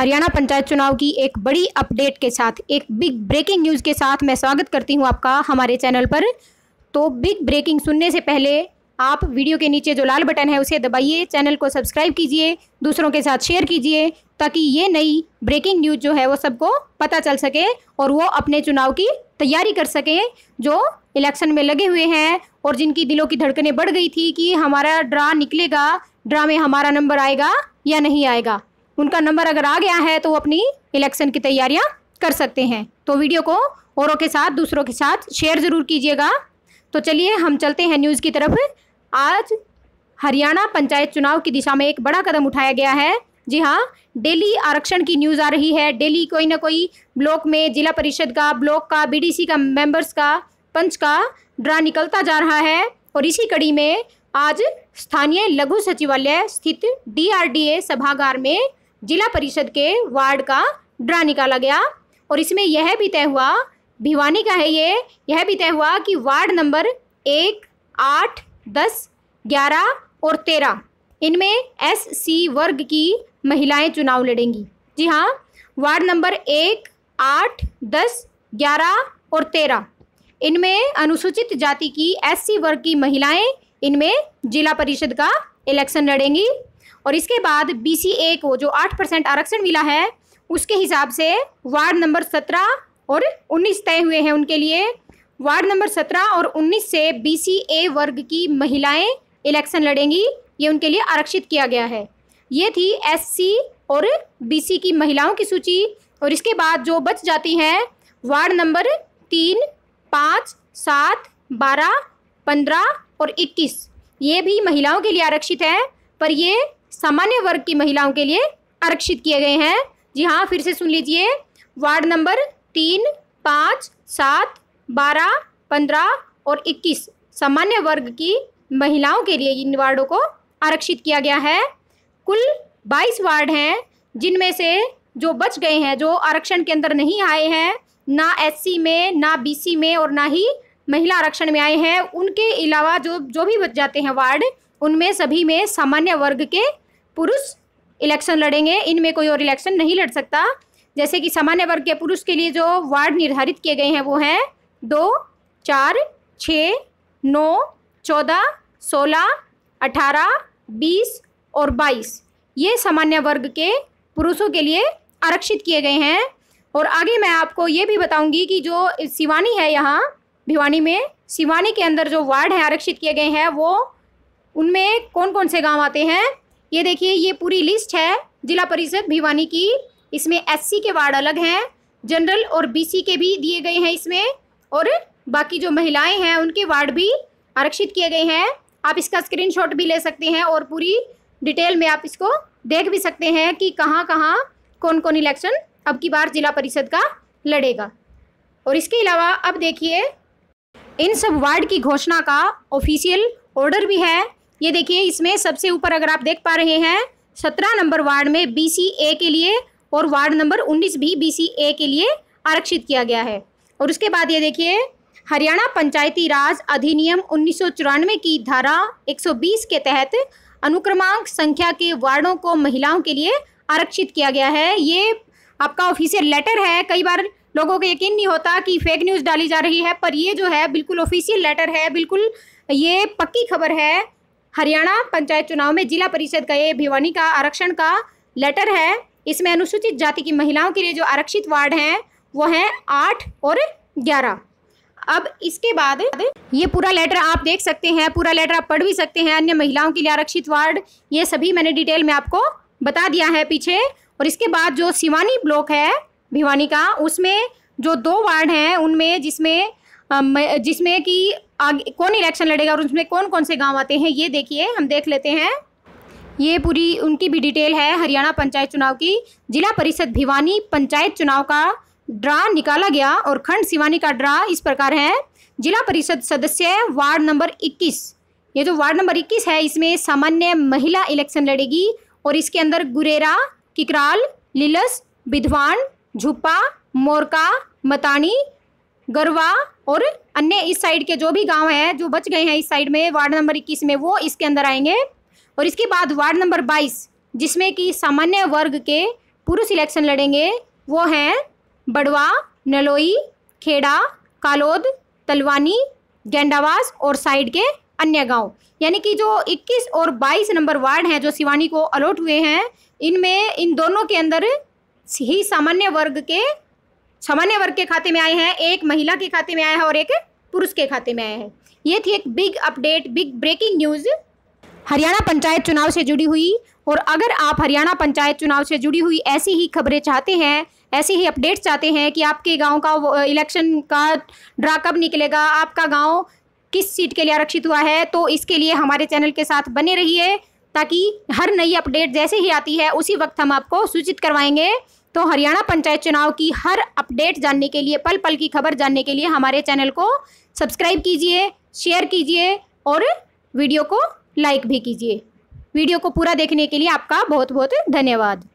हरियाणा पंचायत चुनाव की एक बड़ी अपडेट के साथ एक बिग ब्रेकिंग न्यूज़ के साथ मैं स्वागत करती हूँ आपका हमारे चैनल पर तो बिग ब्रेकिंग सुनने से पहले आप वीडियो के नीचे जो लाल बटन है उसे दबाइए चैनल को सब्सक्राइब कीजिए दूसरों के साथ शेयर कीजिए ताकि ये नई ब्रेकिंग न्यूज़ जो है वो सबको पता चल सके और वो अपने चुनाव की तैयारी कर सकें जो इलेक्शन में लगे हुए हैं और जिनकी दिलों की धड़कनें बढ़ गई थी कि हमारा ड्रा निकलेगा ड्रा में हमारा नंबर आएगा या नहीं आएगा उनका नंबर अगर आ गया है तो वो अपनी इलेक्शन की तैयारियाँ कर सकते हैं तो वीडियो को औरों के साथ दूसरों के साथ शेयर ज़रूर कीजिएगा तो चलिए हम चलते हैं न्यूज़ की तरफ आज हरियाणा पंचायत चुनाव की दिशा में एक बड़ा कदम उठाया गया है जी हाँ डेली आरक्षण की न्यूज़ आ रही है डेली कोई ना कोई ब्लॉक में जिला परिषद का ब्लॉक का बीडीसी का मेंबर्स का पंच का ड्रा निकलता जा रहा है और इसी कड़ी में आज स्थानीय लघु सचिवालय स्थित डीआरडीए सभागार में जिला परिषद के वार्ड का ड्रा निकाला गया और इसमें यह भी तय हुआ भिवानी का है ये यह भी तय हुआ कि वार्ड नंबर एक आठ दस ग्यारह और तेरह इनमें एस सी वर्ग की महिलाएं चुनाव लड़ेंगी जी हाँ वार्ड नंबर एक आठ दस ग्यारह और तेरह इनमें अनुसूचित जाति की एस सी वर्ग की महिलाएं इनमें जिला परिषद का इलेक्शन लड़ेंगी और इसके बाद ए को जो आठ परसेंट आरक्षण मिला है उसके हिसाब से वार्ड नंबर सत्रह और उन्नीस तय हुए हैं उनके लिए वार्ड नंबर सत्रह और उन्नीस से बी ए वर्ग की महिलाएं इलेक्शन लड़ेंगी ये उनके लिए आरक्षित किया गया है ये थी एससी और बीसी की महिलाओं की सूची और इसके बाद जो बच जाती हैं वार्ड नंबर तीन पाँच सात बारह पंद्रह और इक्कीस ये भी महिलाओं के लिए आरक्षित है पर ये सामान्य वर्ग की महिलाओं के लिए आरक्षित किए गए हैं जी हाँ फिर से सुन लीजिए वार्ड नंबर तीन पाँच सात बारह पंद्रह और इक्कीस सामान्य वर्ग की महिलाओं के लिए इन वार्डों को आरक्षित किया गया है कुल बाईस वार्ड हैं जिनमें से जो बच गए हैं जो आरक्षण के अंदर नहीं आए हैं ना एससी में ना बीसी में और ना ही महिला आरक्षण में आए हैं उनके अलावा जो जो भी बच जाते हैं वार्ड उनमें सभी में सामान्य वर्ग के पुरुष इलेक्शन लड़ेंगे इनमें कोई और इलेक्शन नहीं लड़ सकता जैसे कि सामान्य वर्ग के पुरुष के लिए जो वार्ड निर्धारित किए गए हैं वो हैं दो चार छ नौ चौदह सोलह अठारह बीस और बाईस ये सामान्य वर्ग के पुरुषों के लिए आरक्षित किए गए हैं और आगे मैं आपको ये भी बताऊंगी कि जो शिवानी है यहाँ भिवानी में शिवानी के अंदर जो वार्ड हैं आरक्षित किए गए हैं वो उनमें कौन कौन से गांव आते हैं ये देखिए ये पूरी लिस्ट है जिला परिषद भिवानी की इसमें एससी के वार्ड अलग हैं जनरल और बीसी के भी दिए गए हैं इसमें और बाकी जो महिलाएं हैं उनके वार्ड भी आरक्षित किए गए हैं आप इसका स्क्रीनशॉट भी ले सकते हैं और पूरी डिटेल में आप इसको देख भी सकते हैं कि कहाँ कहाँ कौन कौन इलेक्शन अब की बार जिला परिषद का लड़ेगा और इसके अलावा अब देखिए इन सब वार्ड की घोषणा का ऑफिशियल ऑर्डर भी है ये देखिए इसमें सबसे ऊपर अगर आप देख पा रहे हैं सत्रह नंबर वार्ड में बी सी ए के लिए और वार्ड नंबर उन्नीस भी बी सी ए के लिए आरक्षित किया गया है और उसके बाद ये देखिए हरियाणा पंचायती राज अधिनियम उन्नीस की धारा 120 के तहत अनुक्रमांक संख्या के वार्डों को महिलाओं के लिए आरक्षित किया गया है ये आपका ऑफिशियल लेटर है कई बार लोगों को यकीन नहीं होता कि फेक न्यूज़ डाली जा रही है पर ये जो है बिल्कुल ऑफिशियल लेटर है बिल्कुल ये पक्की खबर है हरियाणा पंचायत चुनाव में जिला परिषद गए भिवानी का आरक्षण का लेटर है इसमें अनुसूचित जाति की महिलाओं के लिए जो आरक्षित वार्ड हैं वो हैं आठ और ग्यारह अब इसके बाद ये पूरा लेटर आप देख सकते हैं पूरा लेटर आप पढ़ भी सकते हैं अन्य महिलाओं के लिए आरक्षित वार्ड ये सभी मैंने डिटेल में आपको बता दिया है पीछे और इसके बाद जो शिवानी ब्लॉक है भिवानी का उसमें जो दो वार्ड हैं उनमें जिसमें जिसमें कि आगे कौन इलेक्शन लड़ेगा और उसमें कौन कौन से गाँव आते हैं ये देखिए हम देख लेते हैं ये पूरी उनकी भी डिटेल है हरियाणा पंचायत चुनाव की जिला परिषद भिवानी पंचायत चुनाव का ड्रा निकाला गया और खंड सिवानी का ड्रा इस प्रकार है जिला परिषद सदस्य वार्ड नंबर इक्कीस ये जो वार्ड नंबर इक्कीस है इसमें सामान्य महिला इलेक्शन लड़ेगी और इसके अंदर गुरेरा किकराल लिलस विधवान झुप्पा मोरका मतानी गरवा और अन्य इस साइड के जो भी गांव हैं जो बच गए हैं इस साइड में वार्ड नंबर इक्कीस में वो इसके अंदर आएंगे और इसके बाद वार्ड नंबर बाईस जिसमें कि सामान्य वर्ग के पुरुष इलेक्शन लड़ेंगे वो हैं बड़वा नलोई खेड़ा कालोद तलवानी गेंडावास और साइड के अन्य गांव यानी कि जो 21 और 22 नंबर वार्ड हैं जो शिवानी को अलॉट हुए हैं इनमें इन दोनों के अंदर ही सामान्य वर्ग के सामान्य वर्ग के खाते में आए हैं एक महिला के खाते में आया है और एक पुरुष के खाते में आया है ये थी एक big update big breaking news Haryana panchayat चुनाव से जुड़ी हुई और अगर आप हरियाणा पंचायत चुनाव से जुड़ी हुई ऐसी ही खबरें चाहते हैं ऐसी ही अपडेट्स चाहते हैं कि आपके गांव का इलेक्शन का ड्रा कब निकलेगा आपका गांव किस सीट के लिए आरक्षित हुआ है तो इसके लिए हमारे चैनल के साथ बने रहिए ताकि हर नई अपडेट जैसे ही आती है उसी वक्त हम आपको सूचित करवाएंगे तो हरियाणा पंचायत चुनाव की हर अपडेट जानने के लिए पल पल की खबर जानने के लिए हमारे चैनल को सब्सक्राइब कीजिए शेयर कीजिए और वीडियो को लाइक भी कीजिए वीडियो को पूरा देखने के लिए आपका बहुत बहुत धन्यवाद